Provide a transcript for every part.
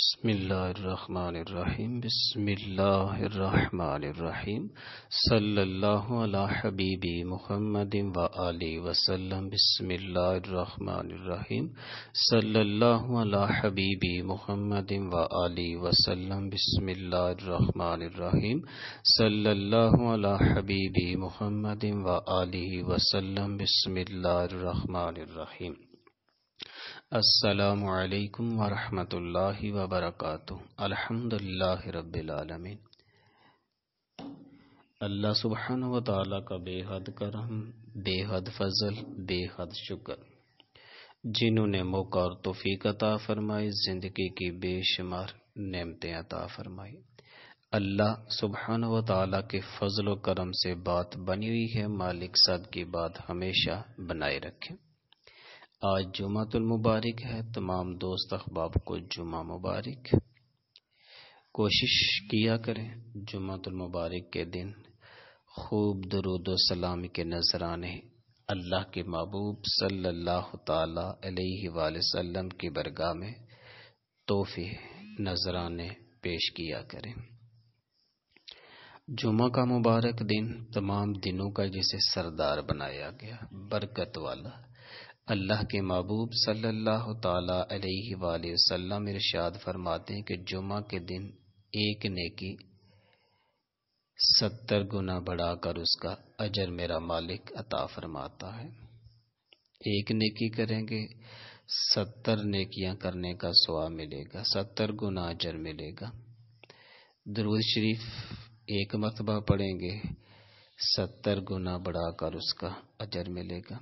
बसमीम बसमीम सल्ला हबीबी मोहम्मद व आली वसलम बसमीम सल्ला हबीबी मोहम्मद व आली वसलम बसमीम सल्ला हबीबी मोहम्मद व आली वसलम बसमीम असलकम वरहमल वबरक अलहमदिल्ला रबालमीन अल्लाह सुबहान व का बेहद करम बेहद फजल बेहद शुक्र जिन्होंने मौका और तोफ़ीक अता फ़रमाई ज़िंदगी की बेशुमार नेमतें अता फ़रमाई अल्लाह सुबहान वाली के फजल करम से बात बनी हुई है मालिक सद की बात हमेशा बनाए रखें आज जुमातुल मुबारक है तमाम दोस्त अखबाब को जुमा मुबारक कोशिश किया करें जुमातुल मुबारक के दिन खूब दरुद सलाम के नजराने अल्लाह के महबूब सल्लल्लाहु अलैहि वसल्लम की बरगाह में तोहफे नजराने पेश किया करें जुमा का मुबारक दिन तमाम दिनों का जिसे सरदार बनाया गया बरकत वाला अल्लाह के महबूब सल्लल्लाहु ताला अलैहि वसल्लम इरशाद फरमाते हैं कि जुमा के दिन एक नेकी सत्तर गुना बढ़ाकर उसका अजर मेरा मालिक अता फरमाता है एक नेकी करेंगे सत्तर नेकियां करने का सवा मिलेगा सत्तर गुना अजर मिलेगा दरूद शरीफ एक मरतबा पढ़ेंगे सत्तर गुना बढ़ाकर उसका अजर मिलेगा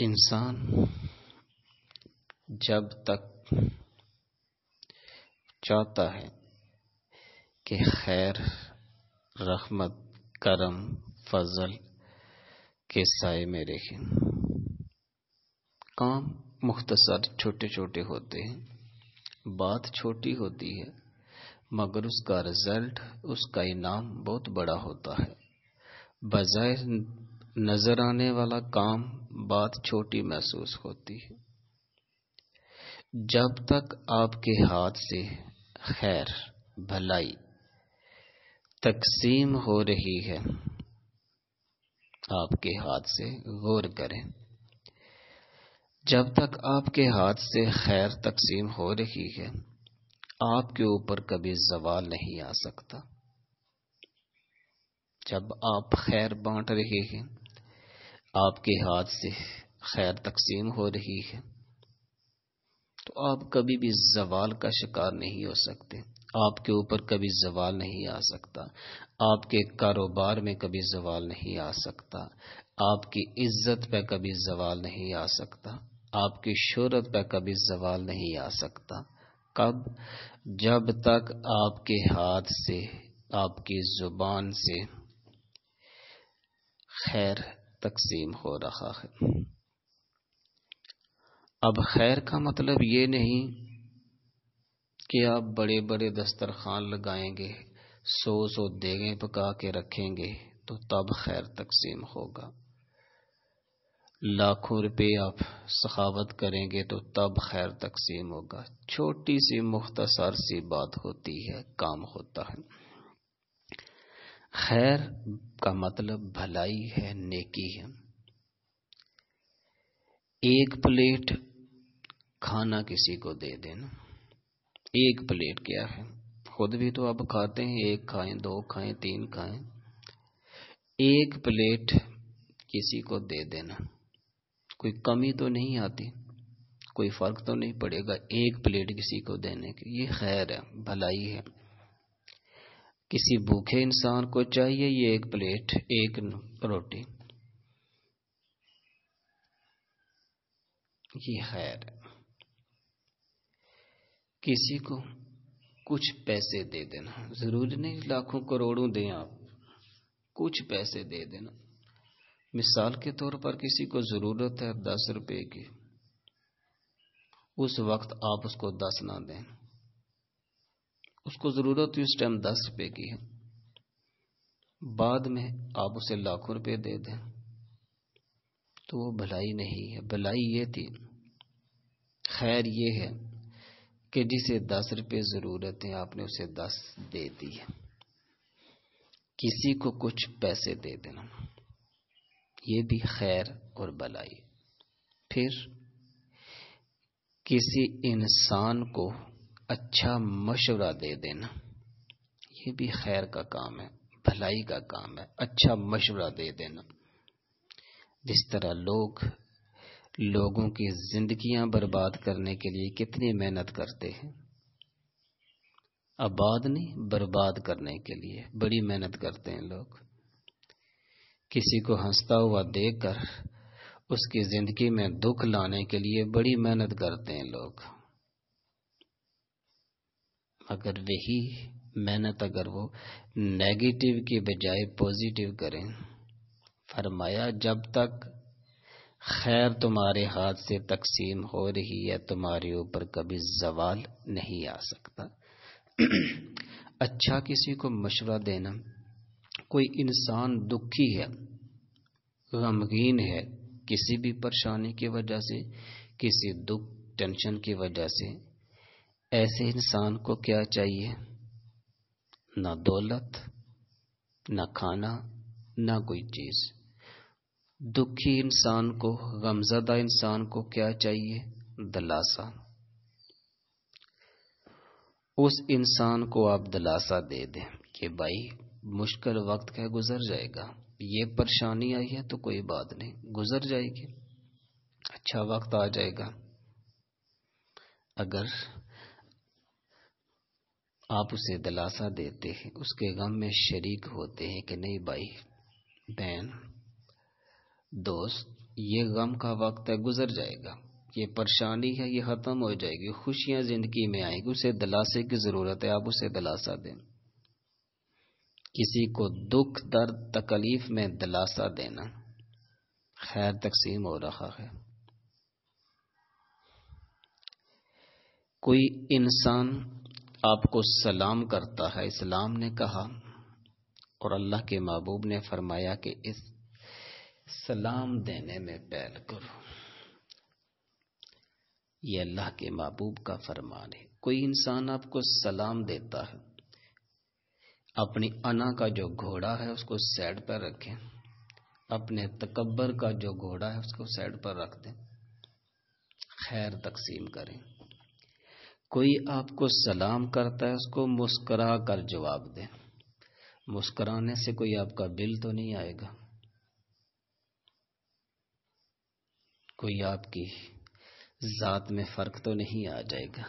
इंसान जब तक चाहता है कि खैर रहमत करम फजल के साय में रहे काम मुख्तसर छोटे छोटे होते हैं बात छोटी होती है मगर उसका रिजल्ट उसका इनाम बहुत बड़ा होता है बजाय नजर आने वाला काम बात छोटी महसूस होती है जब तक आपके हाथ से खैर भलाई तकसीम हो रही है आपके हाथ से गौर करें जब तक आपके हाथ से खैर तकसीम हो रही है आपके ऊपर कभी जवाल नहीं आ सकता जब आप खैर बांट रहे हैं आपके हाथ से खैर तकसीम हो रही है तो आप कभी भी जवाल का शिकार नहीं हो सकते आपके ऊपर कभी जवाल नहीं आ सकता आपके कारोबार में कभी जवाल नहीं आ सकता आपकी इज्जत पे कभी जवाल नहीं आ सकता आपकी शहरत पे कभी जवाल नहीं आ सकता कब जब तक आपके हाथ से आपकी जुबान से खैर तकसीम हो रहा है अब खैर का मतलब ये नहीं कि आप बड़े बड़े दस्तरखान लगाएंगे सो सौ देगें पका के रखेंगे तो तब खैर तकसीम होगा लाखों रुपये आप सखावत करेंगे तो तब खैर तकसीम होगा छोटी सी मुख्तसर सी बात होती है काम होता है खैर का मतलब भलाई है नेकी है एक प्लेट खाना किसी को दे देना एक प्लेट क्या है खुद भी तो अब खाते हैं एक खाएं दो खाएं तीन खाएं एक प्लेट किसी को दे देना कोई कमी तो नहीं आती कोई फर्क तो नहीं पड़ेगा एक प्लेट किसी को देने की ये खैर है भलाई है किसी भूखे इंसान को चाहिए ये एक प्लेट एक रोटी ये खैर किसी को कुछ पैसे दे देना जरूरी नहीं लाखों करोड़ों दें आप कुछ पैसे दे देना मिसाल के तौर पर किसी को ज़रूरत है दस रुपए की उस वक्त आप उसको दस ना दें उसको ज़रूरत उस टाइम दस रुपए की है बाद में आप उसे लाखों रुपये दे दें तो वो भलाई नहीं है भलाई ये थी खैर ये है कि जिसे दस रुपये ज़रूरत है आपने उसे दस दे दी है किसी को कुछ पैसे दे देना ये भी खैर और भलाई फिर किसी इंसान को अच्छा मशवरा दे देना ये भी खैर का काम है भलाई का काम है अच्छा मशवरा दे देना जिस तरह लोग लोगों की जिंदगियां बर्बाद करने के लिए कितनी मेहनत करते हैं आबाद नहीं बर्बाद करने के लिए बड़ी मेहनत करते हैं लोग किसी को हंसता हुआ देखकर उसकी जिंदगी में दुख लाने के लिए बड़ी मेहनत करते हैं लोग अगर वही मेहनत अगर वो नेगेटिव के बजाय पॉजिटिव करें फरमाया जब तक खैर तुम्हारे हाथ से तकसीम हो रही है तुम्हारे ऊपर कभी जवाल नहीं आ सकता अच्छा किसी को मशवरा देना कोई इंसान दुखी है गमगीन है किसी भी परेशानी की वजह से किसी दुख टेंशन की वजह से ऐसे इंसान को क्या चाहिए ना दौलत न खाना न कोई चीज दुखी इंसान को गमजदा इंसान को क्या चाहिए दलासा उस इंसान को आप दलासा दे दें कि भाई मुश्किल वक्त का गुजर जाएगा ये परेशानी आई है तो कोई बात नहीं गुजर जाएगी अच्छा वक्त आ जाएगा अगर आप उसे दिलासा देते हैं उसके गम में शरीक होते हैं कि नहीं भाई बहन दोस्त ये गम का वक्त है गुजर जाएगा ये परेशानी है ये ख़त्म हो जाएगी खुशियां ज़िंदगी में आएगी उसे दिलासे की ज़रूरत है आप उसे दिलासा दें किसी को दुख दर्द तकलीफ़ में दिलासा देना खैर तकसीम हो रहा है कोई इंसान आपको सलाम करता है इस्लाम ने कहा और अल्लाह के महबूब ने फरमाया कि इस सलाम देने में पहल करो ये अल्लाह के महबूब का फरमान है कोई इंसान आपको सलाम देता है अपनी अना का जो घोड़ा है उसको साइड पर रखें अपने तकबर का जो घोड़ा है उसको साइड पर रख दें खैर तकसीम करें कोई आपको सलाम करता है उसको मुस्करा कर जवाब दें मुस्कराने से कोई आपका बिल तो नहीं आएगा कोई आपकी ज़ात में फ़र्क तो नहीं आ जाएगा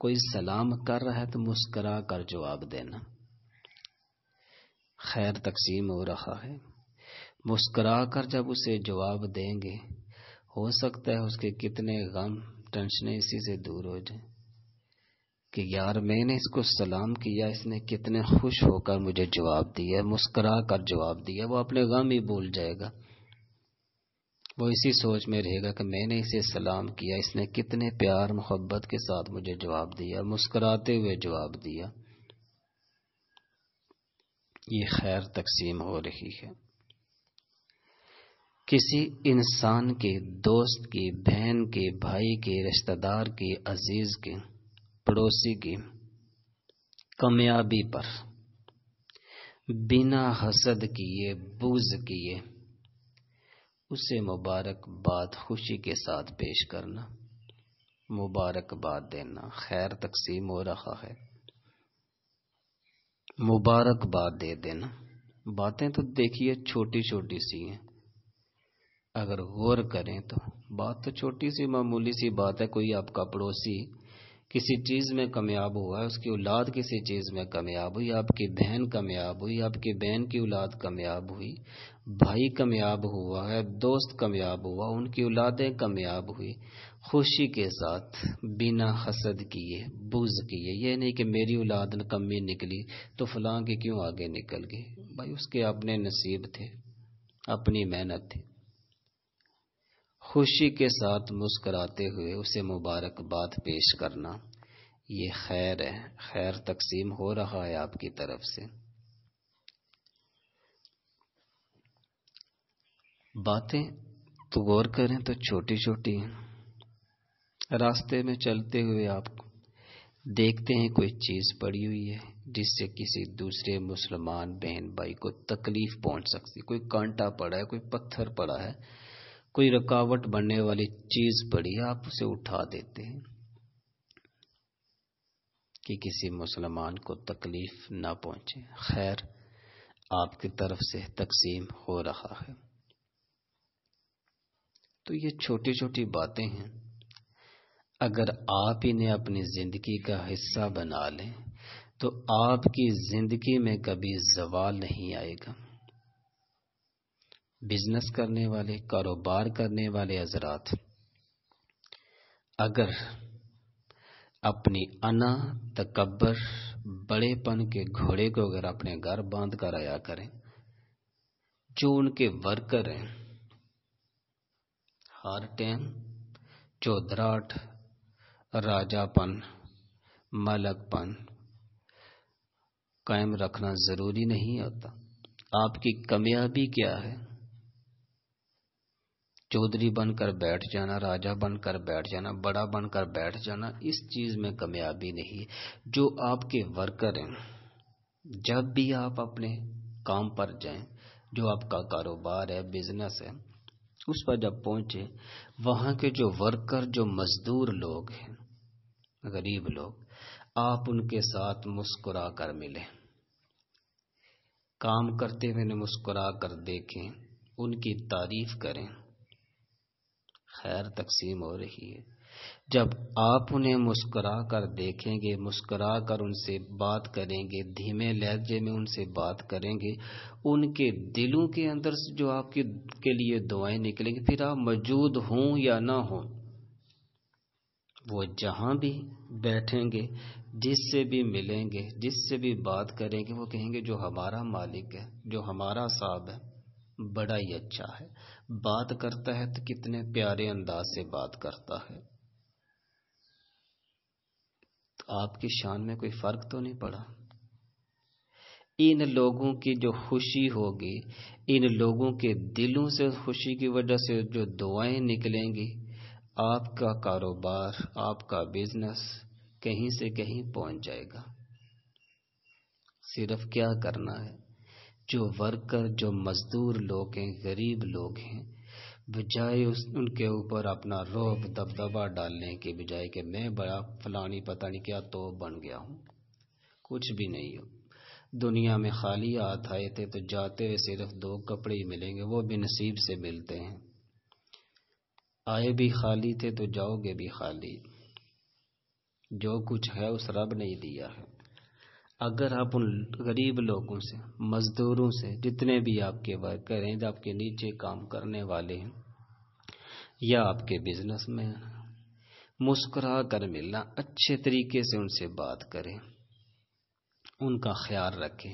कोई सलाम कर रहा है तो मुस्करा कर जवाब देना खैर तकसीम हो रहा है मुस्करा कर जब उसे जवाब देंगे हो सकता है उसके कितने गम टेंशनें इसी से दूर हो जाए कि यार मैंने इसको सलाम किया इसने कितने खुश होकर मुझे जवाब दिया मुस्करा कर जवाब दिया वो अपने गम ही भूल जाएगा वो इसी सोच में रहेगा कि मैंने इसे सलाम किया इसने कितने प्यार मोहब्बत के साथ मुझे जवाब दिया मुस्कराते हुए जवाब दिया ये खैर तकसीम हो रही है किसी इंसान के दोस्त के बहन के भाई के रिश्तेदार के अजीज के पड़ोसी की कामयाबी पर बिना हसद किए बूज किए उसे मुबारकबाद खुशी के साथ पेश करना मुबारकबाद देना खैर तकसीम हो रहा है मुबारकबाद दे देना बातें तो देखिए छोटी छोटी सी हैं अगर गौर करें तो बात तो छोटी सी मामूली सी बात है कोई आपका पड़ोसी किसी चीज़ में कामयाब हुआ है उसकी औलाद किसी चीज़ में कामयाब हुई आपकी बहन कामयाब हुई आपकी बहन की औलाद कामयाब हुई भाई कामयाब हुआ है दोस्त कामयाब हुआ उनकी औलादें कामयाब हुई खुशी के साथ बिना हसद किए बुज किए ये नहीं कि मेरी औलाद कमी निकली तो फलां के क्यों आगे निकल गए भाई उसके अपने नसीब थे अपनी मेहनत थी खुशी के साथ मुस्कराते हुए उसे मुबारकबाद पेश करना ये खैर है खैर तकसीम हो रहा है आपकी तरफ से बातें तो गौर करें तो छोटी छोटी हैं रास्ते में चलते हुए आप देखते हैं कोई चीज़ पड़ी हुई है जिससे किसी दूसरे मुसलमान बहन भाई को तकलीफ पहुंच सकती कोई कांटा पड़ा है कोई पत्थर पड़ा है कोई रुकावट बनने वाली चीज पड़ी आप उसे उठा देते हैं कि किसी मुसलमान को तकलीफ ना पहुंचे खैर आपकी तरफ से तकसीम हो रहा है तो ये छोटी छोटी बातें हैं अगर आप इन्हें अपनी जिंदगी का हिस्सा बना लें तो आपकी जिंदगी में कभी जवाल नहीं आएगा बिजनेस करने वाले कारोबार करने वाले हजरात अगर अपनी अना तकबर बड़ेपन के घोड़े को अगर अपने घर बांध कर आया करें जो उनके वर्कर हैं हर टाइम चौधराट राजापन मलकपन कायम रखना ज़रूरी नहीं होता आपकी कामयाबी क्या है चौधरी बनकर बैठ जाना राजा बनकर बैठ जाना बड़ा बनकर बैठ जाना इस चीज़ में कामयाबी नहीं जो आपके वर्कर हैं जब भी आप अपने काम पर जाएं जो आपका कारोबार है बिजनेस है उस पर जब पहुंचे वहां के जो वर्कर जो मजदूर लोग हैं गरीब लोग आप उनके साथ मुस्कुरा कर मिले काम करते हुए मुस्कुरा कर देखें उनकी तारीफ करें खैर तकसीम हो रही है जब आप उन्हें मुस्करा कर देखेंगे मुस्करा कर उनसे बात करेंगे धीमे लहजे में उनसे बात करेंगे उनके दिलों के अंदर जो आपके के लिए दुआएं निकलेंगी फिर आप मौजूद हों या ना हों वो जहाँ भी बैठेंगे जिससे भी मिलेंगे जिससे भी बात करेंगे वो कहेंगे जो हमारा मालिक है जो हमारा साहब है बड़ा ही अच्छा है बात करता है तो कितने प्यारे अंदाज से बात करता है तो आपकी शान में कोई फर्क तो नहीं पड़ा इन लोगों की जो खुशी होगी इन लोगों के दिलों से खुशी की वजह से जो दुआएं निकलेंगी आपका कारोबार आपका बिजनेस कहीं से कहीं पहुंच जाएगा सिर्फ क्या करना है जो वर्कर जो मज़दूर लोग हैं गरीब लोग हैं बजाय उस उनके ऊपर अपना रोब दबदबा डालने के बजाय कि मैं बड़ा फलानी पता नहीं क्या तो बन गया हूँ कुछ भी नहीं हो दुनिया में खाली हाथ आए थे तो जाते हुए सिर्फ दो कपड़े ही मिलेंगे वो भी नसीब से मिलते हैं आए भी खाली थे तो जाओगे भी खाली जो कुछ है उस रब ने दिया है अगर आप उन गरीब लोगों से मज़दूरों से जितने भी आपके वर्कर हैं जो आपके नीचे काम करने वाले हैं या आपके बिजनेस में मुस्कुरा कर मिलना अच्छे तरीके से उनसे बात करें उनका ख्याल रखें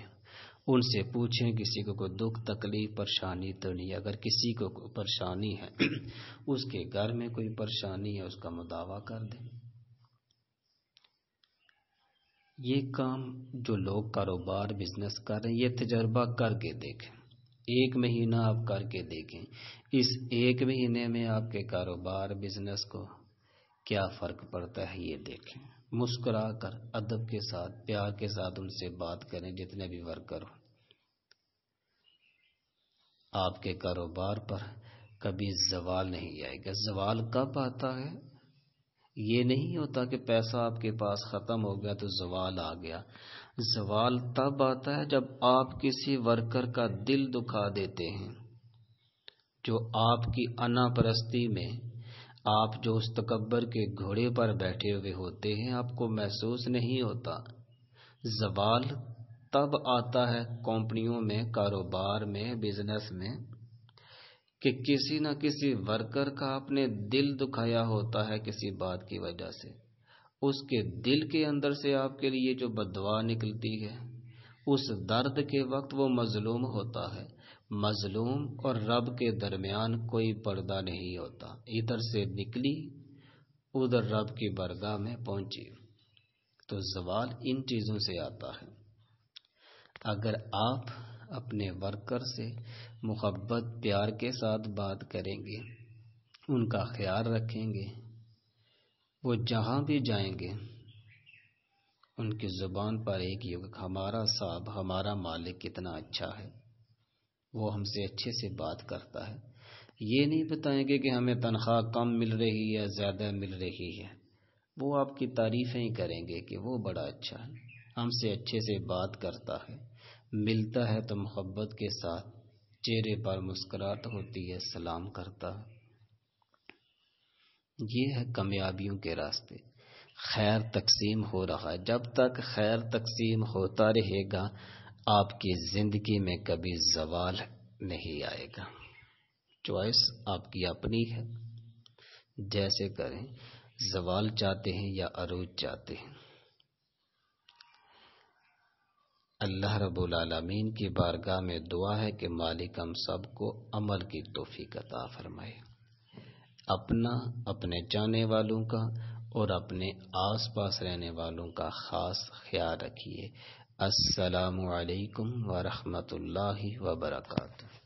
उनसे पूछें किसी को कोई दुख तकलीफ परेशानी तो नहीं अगर किसी को परेशानी है उसके घर में कोई परेशानी है उसका मुदावा कर दें ये काम जो लोग कारोबार बिजनेस कर रहे हैं ये तजर्बा करके देखें एक महीना आप करके देखें इस एक महीने में आपके कारोबार बिजनेस को क्या फ़र्क पड़ता है ये देखें मुस्कुरा कर अदब के साथ प्यार के साथ उनसे बात करें जितने भी वर्कर हों आपके कारोबार पर कभी जवाल नहीं आएगा जवाल कब आता है ये नहीं होता कि पैसा आपके पास ख़त्म हो गया तो जवाल आ गया जवाल तब आता है जब आप किसी वर्कर का दिल दुखा देते हैं जो आपकी अनापरस्ती में आप जो उस तकबर के घोड़े पर बैठे हुए होते हैं आपको महसूस नहीं होता जवाल तब आता है कंपनियों में कारोबार में बिजनेस में कि किसी न किसी वर्कर का आपने दिल दुखाया होता है किसी बात की वजह से उसके दिल के अंदर से आपके लिए जो बदवा निकलती है उस दर्द के वक्त वो मजलूम होता है मजलूम और रब के दरमियान कोई पर्दा नहीं होता इधर से निकली उधर रब की बरगाह में पहुंची तो जवाल इन चीज़ों से आता है अगर आप अपने वर्कर से मोहब्बत प्यार के साथ बात करेंगे उनका ख्याल रखेंगे वो जहाँ भी जाएंगे उनकी ज़ुबान पर एक युग हमारा साहब हमारा मालिक कितना अच्छा है वो हमसे अच्छे से बात करता है ये नहीं बताएंगे कि हमें तनख्वाह कम मिल रही है ज़्यादा मिल रही है वो आपकी तारीफ़ें ही करेंगे कि वो बड़ा अच्छा है हमसे अच्छे से बात करता है मिलता है तो मोहब्बत के साथ चेहरे पर मुस्कुराहट होती है सलाम करता ये है कामयाबियों के रास्ते खैर तकसीम हो रहा है जब तक खैर तकसीम होता रहेगा आपकी ज़िंदगी में कभी जवाल नहीं आएगा चॉइस आपकी अपनी है जैसे करें जवाल चाहते हैं या अरूज चाहते हैं अल्लाह रब्बुल आलमीन की बारगाह में दुआ है कि मालिक हम सबको अमल की तोफ़ी अता फरमाए अपना अपने जाने वालों का और अपने आस पास रहने वालों का ख़ास ख्याल रखिए असलकम वरहमल वर्का